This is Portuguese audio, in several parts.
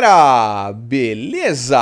galera, beleza?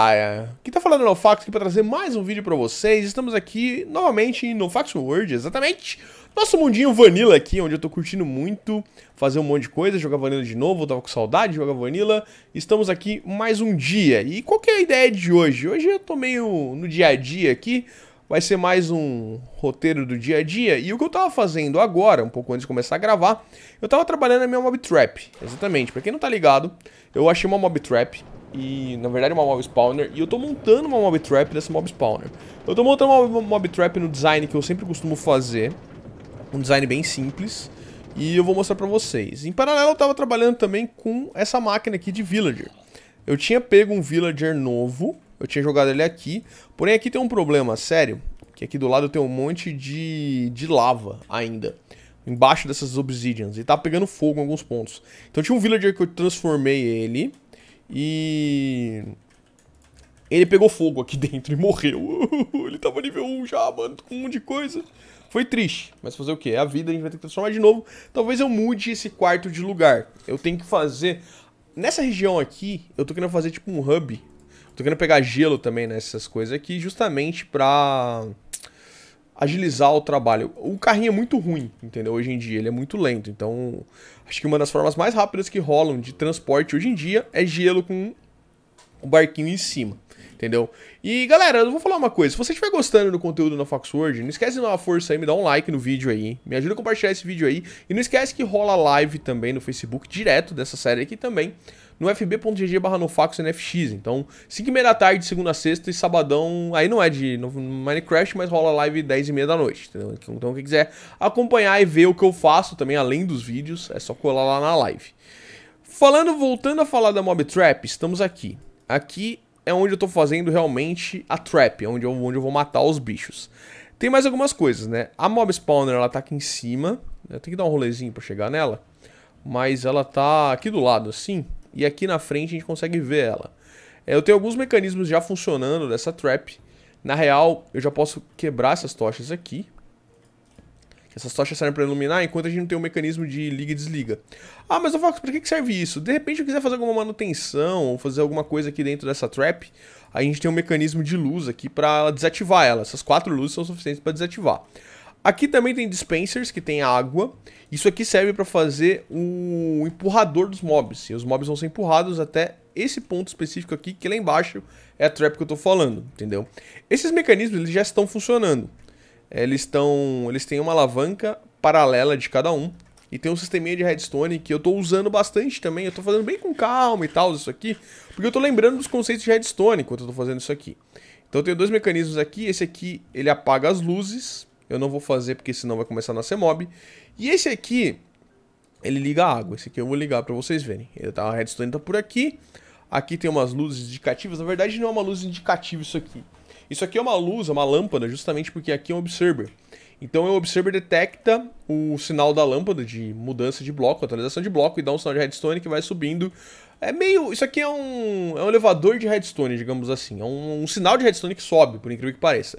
Quem tá falando é NoFax aqui pra trazer mais um vídeo pra vocês. Estamos aqui novamente no Fax World, exatamente. Nosso mundinho Vanilla aqui, onde eu tô curtindo muito fazer um monte de coisa, jogar Vanilla de novo, eu tava com saudade de jogar Vanilla. Estamos aqui mais um dia. E qual que é a ideia de hoje? Hoje eu tô meio no dia a dia aqui, vai ser mais um roteiro do dia a dia. E o que eu tava fazendo agora, um pouco antes de começar a gravar, eu tava trabalhando na minha mob trap. Exatamente, pra quem não tá ligado, eu achei uma mob trap. E, na verdade, uma mob spawner. E eu tô montando uma mob trap dessa mob spawner. Eu tô montando uma mob trap no design que eu sempre costumo fazer. Um design bem simples. E eu vou mostrar pra vocês. Em paralelo, eu tava trabalhando também com essa máquina aqui de villager. Eu tinha pego um villager novo eu tinha jogado ele aqui. Porém, aqui tem um problema sério, que aqui do lado tem um monte de, de lava ainda. Embaixo dessas obsidians. E tá pegando fogo em alguns pontos. Então tinha um villager que eu transformei ele. E... Ele pegou fogo aqui dentro e morreu. ele tava nível 1 já, mano, com um monte de coisa. Foi triste, mas fazer o quê? É a vida, a gente vai ter que transformar de novo. Talvez eu mude esse quarto de lugar. Eu tenho que fazer... Nessa região aqui, eu tô querendo fazer tipo um hub Tô querendo pegar gelo também nessas coisas aqui, justamente pra agilizar o trabalho. O carrinho é muito ruim, entendeu? Hoje em dia, ele é muito lento. Então, acho que uma das formas mais rápidas que rolam de transporte hoje em dia é gelo com o barquinho em cima. Entendeu? E galera, eu vou falar uma coisa. Se você estiver gostando do conteúdo na Foxword, não esquece de dar uma força aí, me dá um like no vídeo aí. Me ajuda a compartilhar esse vídeo aí. E não esquece que rola live também no Facebook, direto dessa série aqui também no fb.gg barra NFX. Então, 5 e meia da tarde, segunda a sexta e sabadão, aí não é de Minecraft, mas rola live 10 e meia da noite, entendeu? Então, quem quiser acompanhar e ver o que eu faço também, além dos vídeos, é só colar lá na live. Falando, voltando a falar da Mob Trap, estamos aqui. Aqui é onde eu tô fazendo realmente a trap, é onde eu, onde eu vou matar os bichos. Tem mais algumas coisas, né? A Mob Spawner, ela tá aqui em cima. Eu tenho que dar um rolezinho pra chegar nela. Mas ela tá aqui do lado, assim e aqui na frente a gente consegue ver ela. É, eu tenho alguns mecanismos já funcionando dessa trap. Na real, eu já posso quebrar essas tochas aqui. Essas tochas servem para iluminar, enquanto a gente não tem um mecanismo de liga e desliga. Ah, mas o Fox, para que serve isso? De repente eu quiser fazer alguma manutenção ou fazer alguma coisa aqui dentro dessa trap, a gente tem um mecanismo de luz aqui para desativar ela. Essas quatro luzes são suficientes para desativar. Aqui também tem dispensers, que tem água. Isso aqui serve para fazer o empurrador dos mobs. E os mobs vão ser empurrados até esse ponto específico aqui, que lá embaixo é a trap que eu estou falando, entendeu? Esses mecanismos eles já estão funcionando. Eles, estão, eles têm uma alavanca paralela de cada um. E tem um sisteminha de redstone que eu estou usando bastante também. Eu estou fazendo bem com calma e tal isso aqui. Porque eu estou lembrando dos conceitos de redstone enquanto eu estou fazendo isso aqui. Então eu tenho dois mecanismos aqui. Esse aqui, ele apaga as luzes eu não vou fazer porque senão vai começar a nascer mob. E esse aqui, ele liga a água. Esse aqui eu vou ligar para vocês verem. Ele tá, a redstone tá por aqui. Aqui tem umas luzes indicativas. Na verdade, não é uma luz indicativa isso aqui. Isso aqui é uma luz, é uma lâmpada, justamente porque aqui é um observer. Então o é observer detecta o sinal da lâmpada de mudança de bloco, atualização de bloco, e dá um sinal de redstone que vai subindo. É meio. Isso aqui é um, é um elevador de redstone, digamos assim. É um, um sinal de redstone que sobe, por incrível que pareça.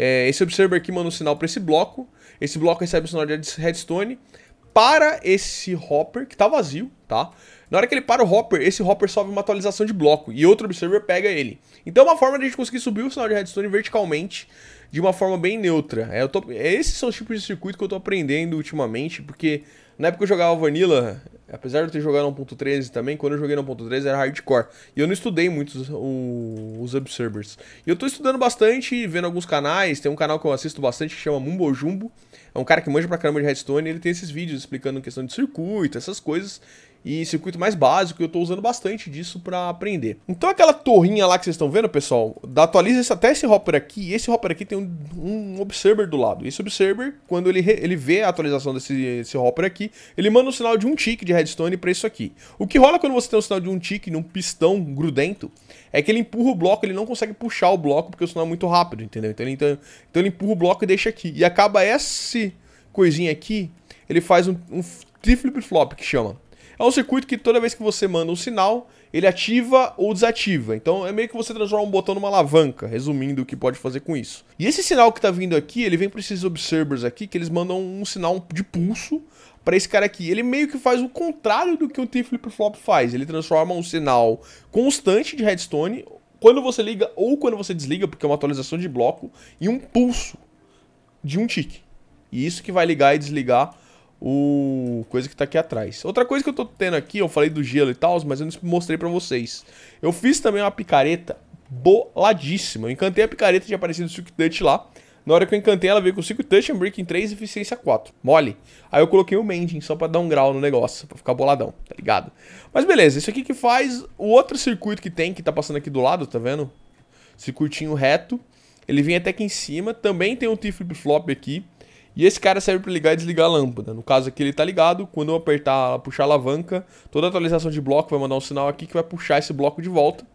É, esse observer aqui manda um sinal para esse bloco. Esse bloco recebe o sinal de redstone para esse hopper, que está vazio, tá? Na hora que ele para o hopper, esse hopper sobe uma atualização de bloco e outro observer pega ele. Então é uma forma de a gente conseguir subir o sinal de redstone verticalmente de uma forma bem neutra. É, tô... Esses são os tipos de circuito que eu estou aprendendo ultimamente, porque na época que eu jogava Vanilla, Apesar de eu ter jogado 1.13 também, quando eu joguei no 1.13 era hardcore. E eu não estudei muito os, os Observers. E eu tô estudando bastante, vendo alguns canais. Tem um canal que eu assisto bastante que chama Mumbo Jumbo. É um cara que manja pra caramba de redstone. Ele tem esses vídeos explicando questão de circuito, essas coisas e circuito mais básico, eu estou usando bastante disso para aprender. Então aquela torrinha lá que vocês estão vendo, pessoal, da atualiza esse, até esse hopper aqui, esse hopper aqui tem um, um, observer do lado. Esse observer, quando ele, ele vê a atualização desse hopper aqui, ele manda um sinal de um tique de redstone para isso aqui. O que rola quando você tem um sinal de um tique num pistão grudento é que ele empurra o bloco, ele não consegue puxar o bloco porque o sinal é muito rápido, entendeu? Então ele, então, então ele empurra o bloco e deixa aqui. E acaba esse coisinha aqui, ele faz um, um flip-flop que chama. É um circuito que toda vez que você manda um sinal, ele ativa ou desativa. Então é meio que você transforma um botão numa alavanca, resumindo o que pode fazer com isso. E esse sinal que está vindo aqui, ele vem para esses observers aqui, que eles mandam um sinal de pulso para esse cara aqui. Ele meio que faz o contrário do que o T-flip-flop faz. Ele transforma um sinal constante de redstone quando você liga ou quando você desliga, porque é uma atualização de bloco, em um pulso de um tique. E isso que vai ligar e desligar o coisa que tá aqui atrás. Outra coisa que eu tô tendo aqui, eu falei do gelo e tal, mas eu não mostrei pra vocês. Eu fiz também uma picareta boladíssima. Eu encantei a picareta, de aparecer o Silk Touch lá. Na hora que eu encantei, ela veio com 5 Touch, Breaking 3 e Eficiência 4. Mole. Aí eu coloquei o Mending só pra dar um grau no negócio, pra ficar boladão, tá ligado? Mas beleza, isso aqui que faz o outro circuito que tem, que tá passando aqui do lado, tá vendo? Circuitinho reto. Ele vem até aqui em cima. Também tem um T-flip-flop aqui. E esse cara serve para ligar e desligar a lâmpada. No caso aqui ele está ligado, quando eu apertar, puxar a alavanca, toda atualização de bloco vai mandar um sinal aqui que vai puxar esse bloco de volta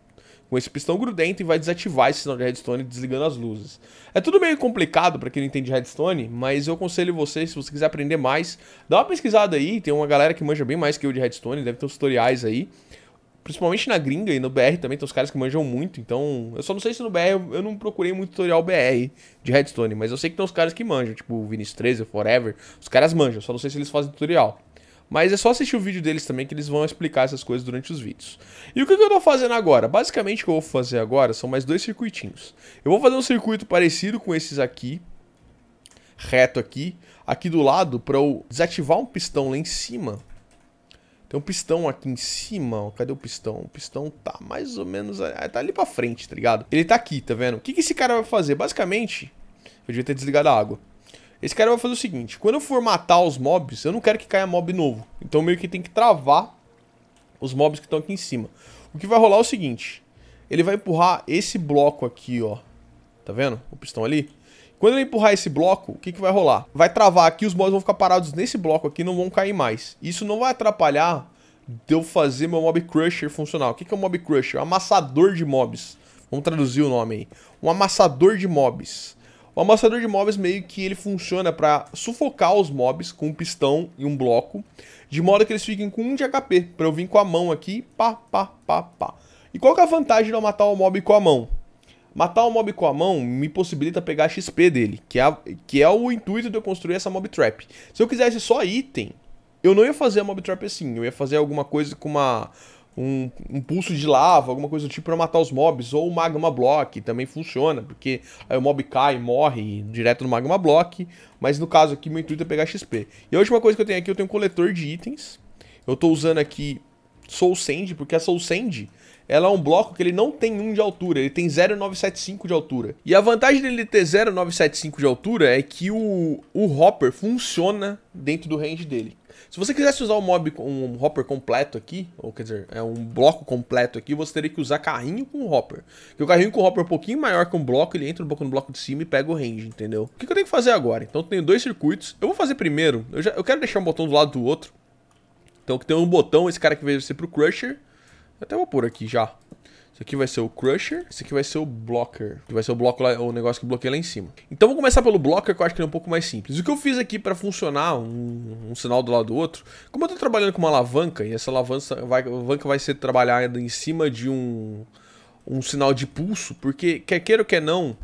com esse pistão grudento e vai desativar esse sinal de redstone desligando as luzes. É tudo meio complicado para quem não entende redstone, mas eu aconselho você, se você quiser aprender mais, dá uma pesquisada aí, tem uma galera que manja bem mais que eu de redstone, deve ter uns tutoriais aí principalmente na gringa e no BR também, tem os caras que manjam muito, então. Eu só não sei se no BR eu, eu não procurei muito tutorial BR de redstone, mas eu sei que tem os caras que manjam, tipo o Vinicius 13, Forever. Os caras manjam, só não sei se eles fazem tutorial. Mas é só assistir o vídeo deles também que eles vão explicar essas coisas durante os vídeos. E o que, eu tô fazendo agora? Basicamente o que eu vou fazer agora são mais dois circuitinhos. Eu vou fazer um circuito parecido com esses aqui, reto aqui, aqui do lado, para eu desativar um pistão lá em cima tem um pistão aqui em cima, ó. Cadê o pistão? O pistão tá mais ou menos... É, é, tá ali pra frente, tá ligado? Ele tá aqui, tá vendo? O que, que esse cara vai fazer? Basicamente, eu devia ter desligado a água. Esse cara vai fazer o seguinte, quando eu for matar os mobs, eu não quero que caia mob novo. Então meio que tem que travar os mobs que estão aqui em cima. O que vai rolar é o seguinte, ele vai empurrar esse bloco aqui, ó. Tá vendo? O pistão ali. Quando ele empurrar esse bloco, o que, que vai rolar? Vai travar aqui, os mobs vão ficar parados nesse bloco aqui não vão cair mais. Isso não vai atrapalhar de eu fazer meu Mob Crusher funcionar. O que, que é o um Mob Crusher? Um amassador de mobs. Vamos traduzir o nome aí. Um amassador de mobs. O amassador de mobs meio que ele funciona para sufocar os mobs com um pistão e um bloco, de modo que eles fiquem com um de HP, para eu vir com a mão aqui, pá, pá, pá, pá. E qual que é a vantagem de eu matar o mob com a mão? Matar o mob com a mão me possibilita pegar a XP dele, que é, a, que é o intuito de eu construir essa mob trap. Se eu quisesse só item, eu não ia fazer a mob trap assim, eu ia fazer alguma coisa com uma um, um pulso de lava, alguma coisa do tipo para matar os mobs, ou o magma block também funciona, porque aí o mob cai, morre direto no magma block, mas no caso aqui meu intuito é pegar XP. E a última coisa que eu tenho aqui, eu tenho um coletor de itens. Eu tô usando aqui Soul Sand, porque a Soul Sand ela é um bloco que ele não tem 1 de altura, ele tem 0,975 de altura. E a vantagem dele ter 0,975 de altura é que o, o hopper funciona dentro do range dele. Se você quisesse usar um mob um hopper completo aqui, ou quer dizer, é um bloco completo aqui, você teria que usar carrinho com hopper. Porque o carrinho com hopper é um pouquinho maior que um bloco, ele entra um pouco no bloco de cima e pega o range, entendeu? O que, eu tenho que fazer agora? Então eu tenho dois circuitos. Eu vou fazer primeiro, eu, já, eu quero deixar um botão do lado do outro. Então que tem um botão, esse cara que veio ser pro Crusher. Eu até vou pôr aqui já. Isso aqui vai ser o Crusher, isso aqui vai ser o Blocker, que vai ser o bloco lá, o negócio que bloqueia lá em cima. Então vou começar pelo Blocker, que eu acho que ele é um pouco mais simples. O que eu fiz aqui para funcionar um, um, sinal do lado do outro, como eu estou trabalhando com uma alavanca, e essa alavanca vai, alavanca vai ser trabalhada em cima de um, um sinal de pulso, porque quer queira ou quer não,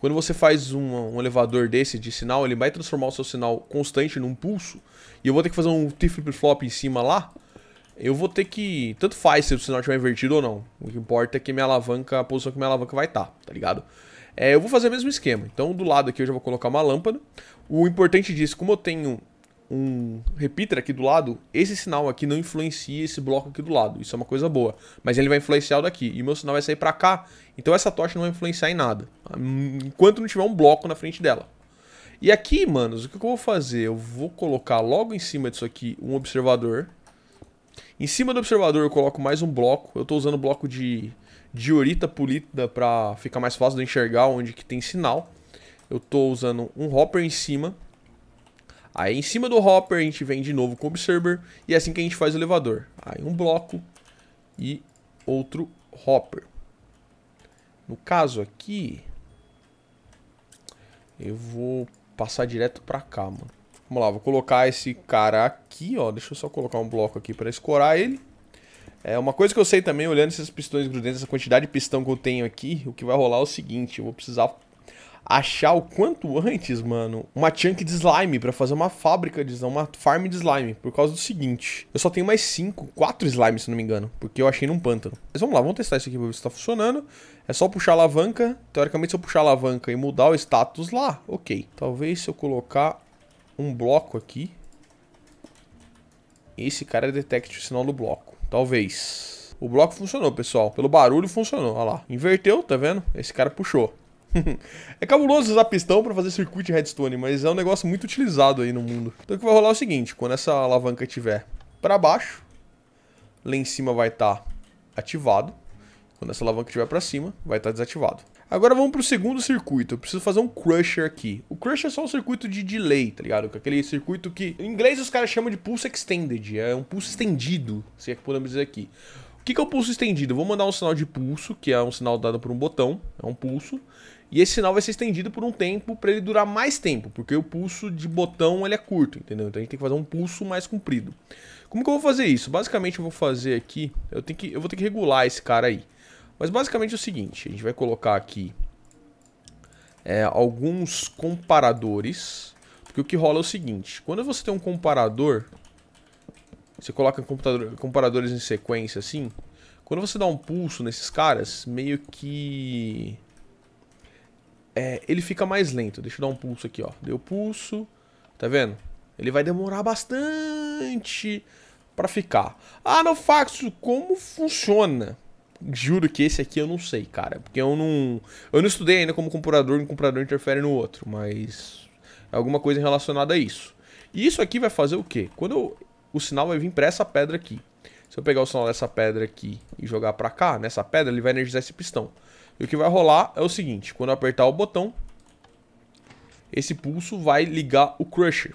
quando você faz um, um, elevador desse de sinal, ele vai transformar o seu sinal constante num pulso, e eu vou ter que fazer um t flip-flop em cima lá, eu vou ter que. Tanto faz se o sinal estiver invertido ou não. O que importa é que minha alavanca, a posição que minha alavanca vai estar, tá, tá ligado? É, eu vou fazer o mesmo esquema. Então, do lado aqui eu já vou colocar uma lâmpada. O importante disso, como eu tenho um repeater aqui do lado, esse sinal aqui não influencia esse bloco aqui do lado. Isso é uma coisa boa. Mas ele vai influenciar o daqui. E o meu sinal vai sair pra cá. Então essa tocha não vai influenciar em nada. Enquanto não tiver um bloco na frente dela. E aqui, manos, o que eu vou fazer? Eu vou colocar logo em cima disso aqui um observador em cima do observador eu coloco mais um bloco. Eu estou usando bloco de diorita polida para ficar mais fácil de enxergar onde que tem sinal. Eu estou usando um hopper em cima. Aí em cima do hopper a gente vem de novo com o observer. E é assim que a gente faz o elevador. Aí um bloco e outro hopper. No caso aqui, eu vou passar direto para cá, mano. Vamos lá, vou colocar esse cara aqui, ó. Deixa eu só colocar um bloco aqui para escorar ele. É, uma coisa que eu sei também, olhando esses pistões grudentos, essa quantidade de pistão que eu tenho aqui, o que vai rolar é o seguinte, eu vou precisar achar o quanto antes, mano, uma chunk de slime para fazer uma fábrica de uma farm de slime, por causa do seguinte. Eu só tenho mais 5, 4 slimes, se não me engano, porque eu achei num pântano. Mas vamos lá, vamos testar isso aqui pra ver se tá funcionando. É só puxar a alavanca. Teoricamente, se eu puxar a alavanca e mudar o status lá, ok. Talvez se eu colocar um bloco aqui. Esse cara é detecta o sinal do bloco. Talvez. O bloco funcionou, pessoal. Pelo barulho funcionou. Olha lá. Inverteu, tá vendo? Esse cara puxou. é cabuloso usar pistão para fazer circuito de redstone, mas é um negócio muito utilizado aí no mundo. Então o que vai rolar é o seguinte, quando essa alavanca estiver para baixo, lá em cima vai estar tá ativado. Quando essa alavanca estiver para cima, vai estar tá desativado. Agora vamos pro segundo circuito. Eu preciso fazer um crusher aqui. O crusher é só um circuito de delay, tá ligado? Aquele circuito que em inglês os caras chamam de pulso extended. É um pulso estendido, se é que podemos dizer aqui. O que, que é o pulso estendido? Eu vou mandar um sinal de pulso, que é um sinal dado por um botão, é um pulso. E esse sinal vai ser estendido por um tempo para ele durar mais tempo, porque o pulso de botão ele é curto, entendeu? Então a gente tem que fazer um pulso mais comprido. Como que eu vou fazer isso? Basicamente eu vou fazer aqui, eu tenho que eu vou ter que regular esse cara aí. Mas basicamente é o seguinte, a gente vai colocar aqui é, alguns comparadores. Porque o que rola é o seguinte, quando você tem um comparador, você coloca comparadores em sequência assim, quando você dá um pulso nesses caras, meio que... É, ele fica mais lento. Deixa eu dar um pulso aqui, ó. Deu pulso, tá vendo? Ele vai demorar bastante para ficar. Ah, não faço como funciona? juro que esse aqui eu não sei, cara. Porque eu não. Eu não estudei ainda como comprador, um comprador interfere no outro, mas. É alguma coisa relacionada a isso. E isso aqui vai fazer o quê? Quando eu, o sinal vai vir para essa pedra aqui. Se eu pegar o sinal dessa pedra aqui e jogar para cá, nessa pedra, ele vai energizar esse pistão. E o que vai rolar é o seguinte, quando eu apertar o botão, esse pulso vai ligar o crusher.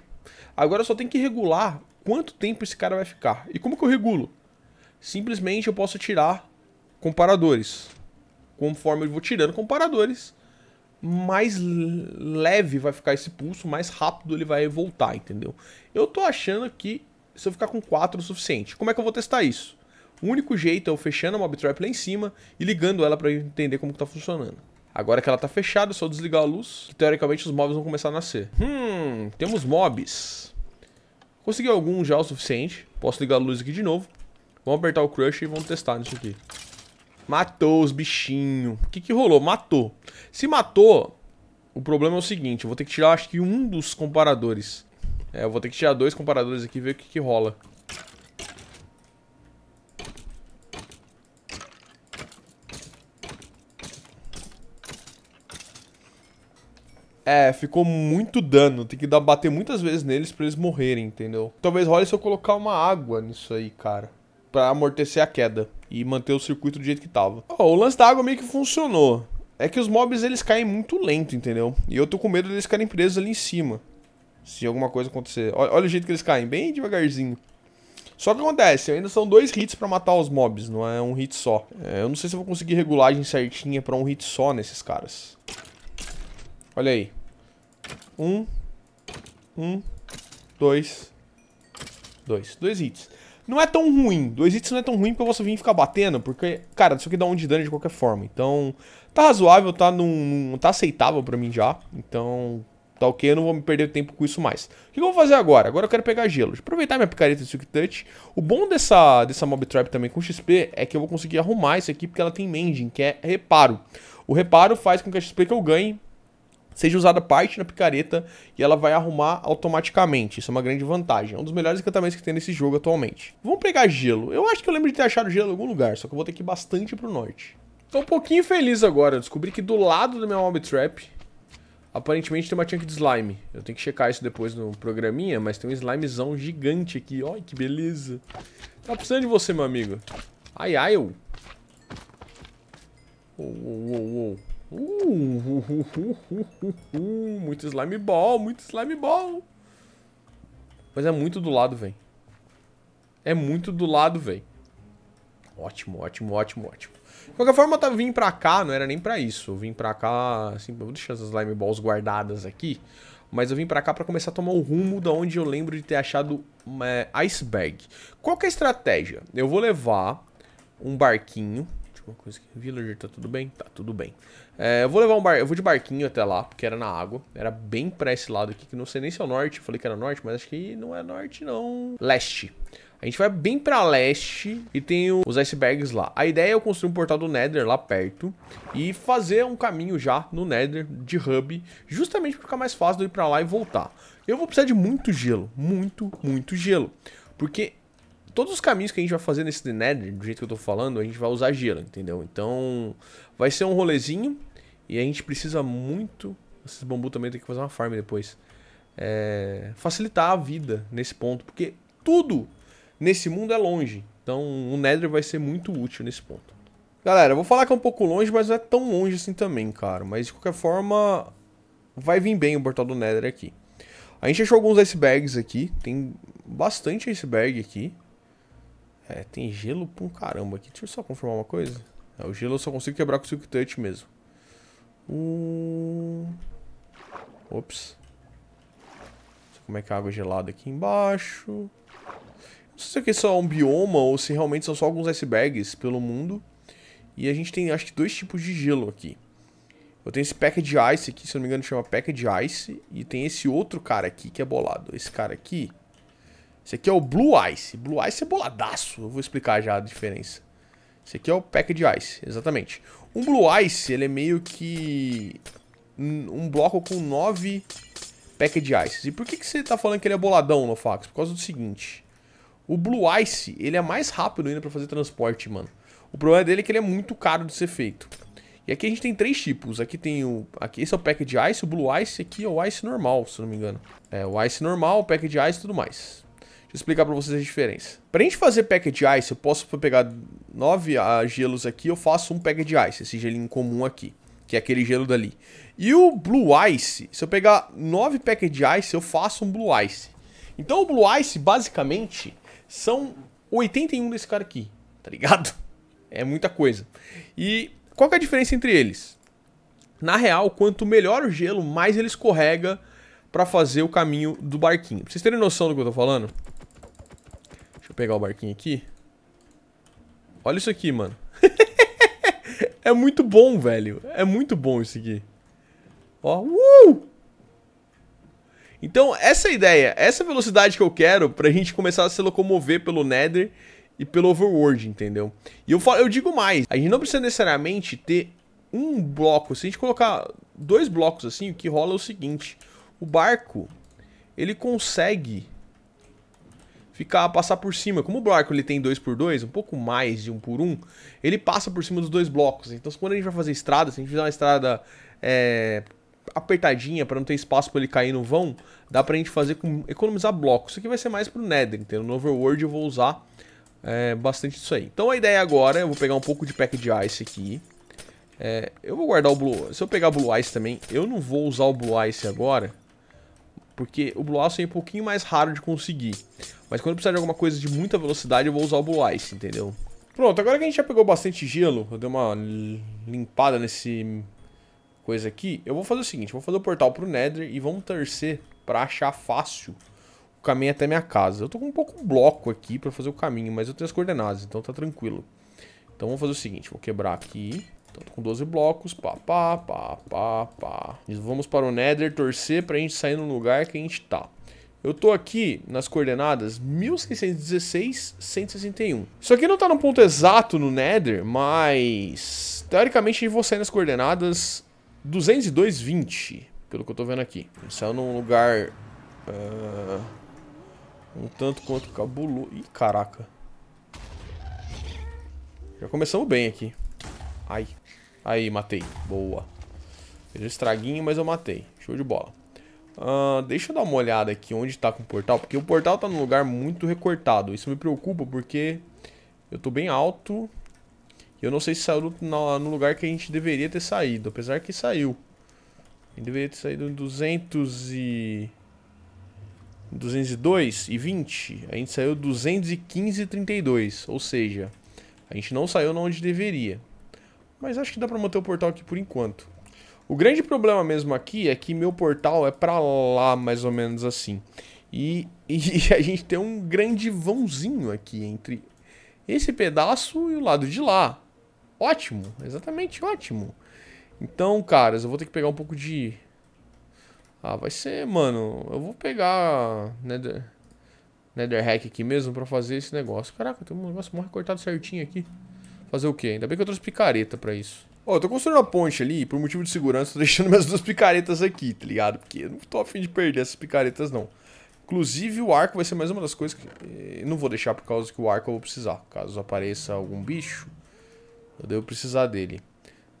Agora eu só tenho que regular quanto tempo esse cara vai ficar. E como que eu regulo? Simplesmente eu posso tirar comparadores. Conforme eu vou tirando comparadores, mais leve vai ficar esse pulso, mais rápido ele vai voltar, entendeu? Eu tô achando que se eu ficar com 4 é o suficiente. Como é que eu vou testar isso? O único jeito é eu fechando a mob trap lá em cima e ligando ela para entender como que tá funcionando. Agora que ela tá fechada, é só desligar a luz, que, teoricamente os mobs vão começar a nascer. Hum, temos mobs. Consegui algum já o suficiente. Posso ligar a luz aqui de novo. Vamos apertar o crush e vamos testar nisso aqui. Matou os bichinhos. O que, que rolou? Matou. Se matou, o problema é o seguinte: eu vou ter que tirar, acho que, um dos comparadores. É, eu vou ter que tirar dois comparadores aqui e ver o que, que rola. É, ficou muito dano. Tem que dar, bater muitas vezes neles pra eles morrerem, entendeu? Talvez role se eu colocar uma água nisso aí, cara. Pra amortecer a queda e manter o circuito do jeito que tava. Oh, o lance da água meio que funcionou. É que os mobs eles caem muito lento, entendeu? E eu tô com medo deles ficarem presos ali em cima. Se alguma coisa acontecer. Olha, olha o jeito que eles caem, bem devagarzinho. Só que acontece, ainda são dois hits para matar os mobs, não é um hit só. É, eu não sei se eu vou conseguir regulagem certinha para um hit só nesses caras. Olha aí. Um. Um. Dois. Dois. Dois hits. Não é tão ruim. Dois hits não é tão ruim porque eu vou vir ficar batendo. Porque, cara, isso aqui dá um de dano de qualquer forma. Então, tá razoável, tá num. tá aceitável pra mim já. Então, tá ok, eu não vou me perder tempo com isso mais. O que eu vou fazer agora? Agora eu quero pegar gelo. aproveitar minha picareta de Silk Touch. O bom dessa, dessa Mob Trap também com XP é que eu vou conseguir arrumar isso aqui porque ela tem Mending, que é reparo. O reparo faz com que a XP que eu ganhe seja usada parte na picareta e ela vai arrumar automaticamente. Isso é uma grande vantagem. É um dos melhores encantamentos que tem nesse jogo atualmente. Vamos pegar gelo. Eu acho que eu lembro de ter achado gelo em algum lugar, só que eu vou ter que ir bastante pro norte. Tô um pouquinho feliz agora. descobri que do lado do meu Mob Trap, aparentemente tem uma chunk de slime. Eu tenho que checar isso depois no programinha, mas tem um slimezão gigante aqui. Olha que beleza. Tá precisando de você, meu amigo. Ai, ai, eu. Uou, uou, uou. Uh, uh, uh, muito slime ball, muito slime ball. Mas é muito do lado, velho. É muito do lado, velho. Ótimo, ótimo, ótimo, ótimo. De qualquer forma, eu vim pra cá, não era nem pra isso. Eu vim pra cá, assim, vou deixar as slime balls guardadas aqui. Mas eu vim pra cá pra começar a tomar o rumo da onde eu lembro de ter achado é, iceberg. Qual que é a estratégia? Eu vou levar um barquinho. Deixa eu uma coisa aqui. Villager, tá tudo bem? Tá tudo bem. É, eu vou levar um bar, eu vou de barquinho até lá, porque era na água. Era bem pra esse lado aqui, que não sei nem se é o norte. falei que era norte, mas acho que não é norte, não. Leste. A gente vai bem pra leste e tem os icebergs lá. A ideia é eu construir um portal do Nether lá perto e fazer um caminho já no Nether de hub, justamente pra ficar mais fácil de eu ir pra lá e voltar. Eu vou precisar de muito gelo, muito, muito gelo. Porque todos os caminhos que a gente vai fazer nesse Nether, do jeito que eu tô falando, a gente vai usar gelo, entendeu? Então, vai ser um rolezinho e a gente precisa muito... Esses bambu também tem que fazer uma farm depois. É, facilitar a vida nesse ponto, porque tudo nesse mundo é longe. Então, o Nether vai ser muito útil nesse ponto. Galera, vou falar que é um pouco longe, mas não é tão longe assim também, cara. Mas, de qualquer forma, vai vir bem o portal do Nether aqui. A gente achou alguns icebergs aqui. Tem bastante iceberg aqui. É, tem gelo pra um caramba aqui. Deixa eu só confirmar uma coisa. É, o gelo eu só consigo quebrar com o Silk Touch mesmo. Hum... Ops. Como é que é a água gelada aqui embaixo. Não sei se aqui é só um bioma ou se realmente são só alguns icebergs pelo mundo. E a gente tem, acho que, dois tipos de gelo aqui. Eu tenho esse pack de ice aqui, se eu não me engano chama pack de ice. E tem esse outro cara aqui que é bolado. Esse cara aqui... Esse aqui é o Blue Ice. Blue Ice é boladaço. Eu vou explicar já a diferença. Esse aqui é o Pack de Ice, exatamente. Um Blue Ice, ele é meio que um bloco com nove Pack de Ice. E por que, que você está falando que ele é boladão no Por causa do seguinte. O Blue Ice, ele é mais rápido ainda para fazer transporte, mano. O problema dele é que ele é muito caro de ser feito. E aqui a gente tem três tipos. Aqui tem o... Aqui, esse é o pack de ice, o blue ice, aqui é o ice normal, se não me engano. É, o ice normal, o pack de ice e tudo mais explicar para vocês a diferença. Para a gente fazer pack de ice, eu posso pegar 9 ah, gelos aqui, eu faço um pack de ice, esse gelinho comum aqui, que é aquele gelo dali. E o blue ice, se eu pegar 9 pack de ice, eu faço um blue ice. Então o blue ice, basicamente, são 81 desse cara aqui, tá ligado? É muita coisa. E qual que é a diferença entre eles? Na real, quanto melhor o gelo, mais ele escorrega para fazer o caminho do barquinho. Pra vocês terem noção do que eu tô falando, eu pegar o barquinho aqui. Olha isso aqui, mano. é muito bom, velho. É muito bom isso aqui. Ó, uh! Então, essa é a ideia, essa é velocidade que eu quero pra gente começar a se locomover pelo Nether e pelo Overworld, entendeu? E eu, falo, eu digo mais, a gente não precisa necessariamente ter um bloco. Se a gente colocar dois blocos assim, o que rola é o seguinte. O barco, ele consegue ficar passar por cima. Como o barco ele tem 2 por 2 um pouco mais de 1 um por 1 um, ele passa por cima dos dois blocos. Então, quando a gente vai fazer estrada, se a gente fizer uma estrada é, apertadinha para não ter espaço para ele cair no vão, dá para a gente fazer com economizar blocos. Isso aqui vai ser mais pro Nether, então no Overworld eu vou usar é, bastante disso aí. Então a ideia agora, eu vou pegar um pouco de pack de ice aqui. É, eu vou guardar o Blue... Se eu pegar o Blue Ice também, eu não vou usar o Blue Ice agora. Porque o Blue Ice é um pouquinho mais raro de conseguir. Mas quando eu precisar de alguma coisa de muita velocidade, eu vou usar o Blue Ice, entendeu? Pronto, agora que a gente já pegou bastante gelo, eu dei uma limpada nesse coisa aqui, eu vou fazer o seguinte, vou fazer o portal pro Nether e vamos torcer pra achar fácil o caminho até minha casa. Eu tô com um pouco bloco aqui pra fazer o caminho, mas eu tenho as coordenadas, então tá tranquilo. Então vamos fazer o seguinte, vou quebrar aqui. Então, com 12 blocos, pá, pá, pá, pá, pá. E vamos para o Nether torcer para a gente sair no lugar que a gente tá. Eu tô aqui nas coordenadas 1616, 161. Isso aqui não tá no ponto exato no Nether, mas... Teoricamente, eu vou sair nas coordenadas 202, 20, pelo que eu tô vendo aqui. A gente saiu num lugar... Uh, um tanto quanto cabuloso... Ih, caraca. Já começamos bem aqui. Ai. Aí, matei. Boa. Fez um estraguinho, mas eu matei. Show de bola. Uh, deixa eu dar uma olhada aqui onde tá com o portal, porque o portal tá num lugar muito recortado. Isso me preocupa porque eu tô bem alto e eu não sei se saiu no lugar que a gente deveria ter saído, apesar que saiu. A gente deveria ter saído em 200 e... 202 e 20. A gente saiu 215 e 32, ou seja, a gente não saiu onde deveria. Mas acho que dá para manter o portal aqui por enquanto. O grande problema mesmo aqui é que meu portal é para lá, mais ou menos assim. E, e, a gente tem um grande vãozinho aqui entre esse pedaço e o lado de lá. Ótimo, exatamente ótimo. Então, caras, eu vou ter que pegar um pouco de... Ah, vai ser, mano, eu vou pegar nether, nether hack aqui mesmo pra fazer esse negócio. Caraca, tem um negócio mó recortado certinho aqui. Fazer o quê? Ainda bem que eu trouxe picareta pra isso. Ó, oh, eu tô construindo uma ponte ali, por motivo de segurança, tô deixando minhas duas picaretas aqui, tá ligado? Porque eu não tô afim de perder essas picaretas, não. Inclusive, o arco vai ser mais uma das coisas que... Eu eh, não vou deixar por causa que o arco eu vou precisar. Caso apareça algum bicho, eu devo precisar dele.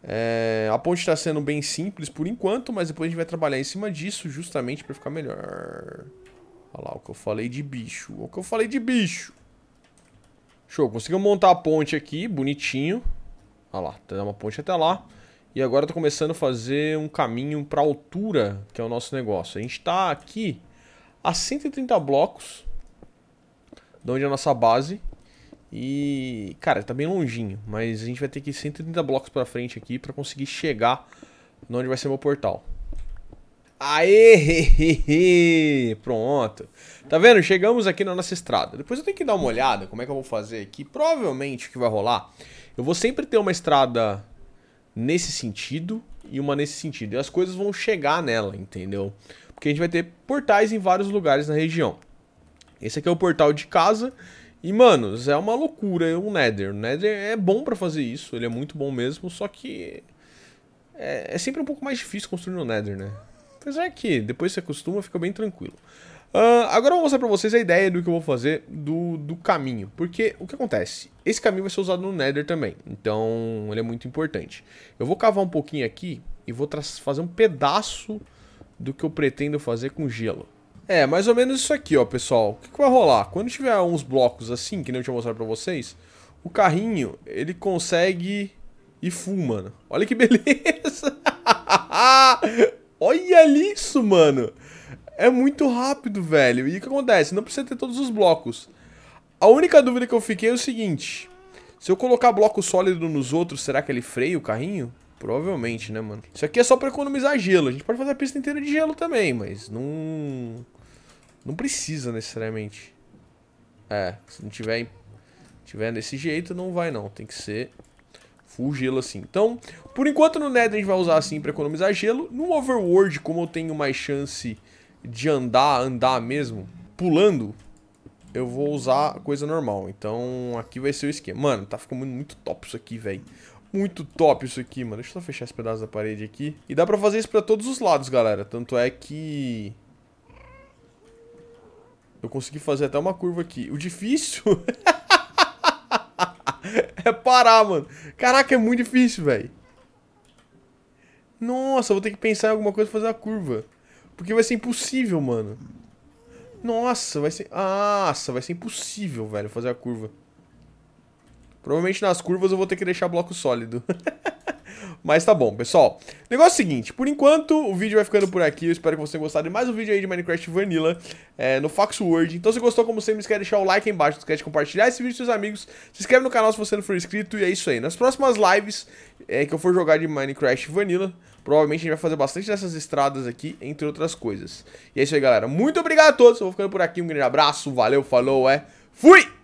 É... A ponte tá sendo bem simples por enquanto, mas depois a gente vai trabalhar em cima disso justamente pra ficar melhor. Olha lá, o que eu falei de bicho. O que eu falei de bicho. Show, conseguimos montar a ponte aqui, bonitinho. Olha lá, tá uma ponte até lá. E agora eu tá tô começando a fazer um caminho pra altura, que é o nosso negócio. A gente tá aqui a 130 blocos, de onde é a nossa base. E, cara, tá bem longinho, mas a gente vai ter que ir 130 blocos pra frente aqui pra conseguir chegar onde vai ser meu portal. Aê! Pronto. Tá vendo? Chegamos aqui na nossa estrada. Depois eu tenho que dar uma olhada como é que eu vou fazer aqui. Provavelmente o que vai rolar, eu vou sempre ter uma estrada nesse sentido e uma nesse sentido. E as coisas vão chegar nela, entendeu? Porque a gente vai ter portais em vários lugares na região. Esse aqui é o portal de casa. E, mano, é uma loucura o é um Nether. O Nether é bom para fazer isso, ele é muito bom mesmo, só que... é, é sempre um pouco mais difícil construir no Nether, né? Apesar que depois você acostuma, fica bem tranquilo. Uh, agora eu vou mostrar pra vocês a ideia do que eu vou fazer do, do caminho. Porque o que acontece? Esse caminho vai ser usado no Nether também. Então ele é muito importante. Eu vou cavar um pouquinho aqui e vou fazer um pedaço do que eu pretendo fazer com gelo. É, mais ou menos isso aqui, ó, pessoal. O que, que vai rolar? Quando tiver uns blocos assim, que nem eu tinha mostrado pra vocês, o carrinho, ele consegue ir full, mano. Olha que beleza! Olha isso, mano! É muito rápido, velho. E o que acontece? Não precisa ter todos os blocos. A única dúvida que eu fiquei é o seguinte. Se eu colocar bloco sólido nos outros, será que ele freia o carrinho? Provavelmente, né, mano? Isso aqui é só pra economizar gelo. A gente pode fazer a pista inteira de gelo também, mas não... Não precisa, necessariamente. É, se não tiver, tiver desse jeito, não vai não. Tem que ser Full gelo assim. Então, por enquanto no Nether a gente vai usar assim para economizar gelo. No Overworld, como eu tenho mais chance de andar, andar mesmo, pulando, eu vou usar coisa normal. Então, aqui vai ser o esquema. Mano, tá ficando muito top isso aqui, velho. Muito top isso aqui, mano. Deixa eu só fechar esse pedaço da parede aqui. E dá pra fazer isso pra todos os lados, galera. Tanto é que... Eu consegui fazer até uma curva aqui. O difícil... é parar, mano. Caraca, é muito difícil, velho. Nossa, vou ter que pensar em alguma coisa pra fazer a curva. Porque vai ser impossível, mano. Nossa, vai ser... Nossa, vai ser impossível, velho, fazer a curva. Provavelmente nas curvas eu vou ter que deixar bloco sólido. Mas tá bom, pessoal. Negócio é o seguinte, por enquanto o vídeo vai ficando por aqui. Eu espero que vocês tenham gostado de mais um vídeo aí de Minecraft Vanilla é, no Fox Word. Então se gostou, como sempre, não esquece de deixar o like aí embaixo, não esquece de compartilhar esse vídeo com seus amigos. Se inscreve no canal se você não for inscrito e é isso aí. Nas próximas lives é, que eu for jogar de Minecraft Vanilla, provavelmente a gente vai fazer bastante dessas estradas aqui, entre outras coisas. E é isso aí, galera. Muito obrigado a todos. Eu vou ficando por aqui. Um grande abraço, valeu, falou, é... Fui!